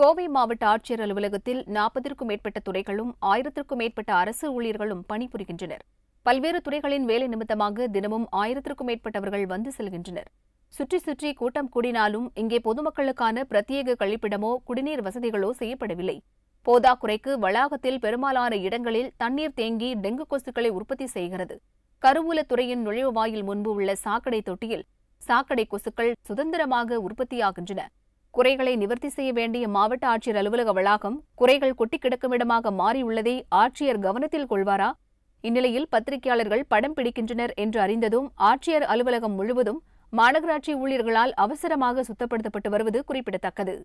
கோவை மாவட்ட ஆட்சியர் அலுவலகத்தில் நாற்பதற்கும் மேற்பட்ட துறைகளும் ஆயிரத்திற்கும் மேற்பட்ட அரசு ஊழியர்களும் பணிபுரிகின்றனர் பல்வேறு துறைகளின் வேலை நிமித்தமாக தினமும் ஆயிரத்திற்கும் மேற்பட்டவர்கள் வந்து செல்கின்றனர் சுற்றி சுற்றி கூட்டம் கூடினாலும் இங்கே பொதுமக்களுக்கான பிரத்யேக கழிப்பிடமோ குடிநீர் வசதிகளோ செய்யப்படவில்லை போதாக்குறைக்கு வளாகத்தில் பெரும்பாலான இடங்களில் தண்ணீர் தேங்கி டெங்கு கொசுக்களை உற்பத்தி செய்கிறது துறையின் நுழைவு வாயில் முன்பு உள்ள சாக்கடை தொட்டியில் சாக்கடை கொசுக்கள் சுதந்திரமாக உற்பத்தியாகின்றன குறைகளை நிவர்த்தி செய்ய வேண்டிய மாவட்ட ஆட்சியர் அலுவலக வளாகம் குறைகள் கொட்டி கிடக்கும் இடமாக மாறியுள்ளதை ஆட்சியர் கவனத்தில் கொள்வாரா இந்நிலையில் பத்திரிகையாளர்கள் படம் பிடிக்கின்றனர் என்று அறிந்ததும் ஆட்சியர் அலுவலகம் முழுவதும் மாநகராட்சி ஊழியர்களால் அவசரமாக சுத்தப்படுத்தப்பட்டு வருவது குறிப்பிடத்தக்கது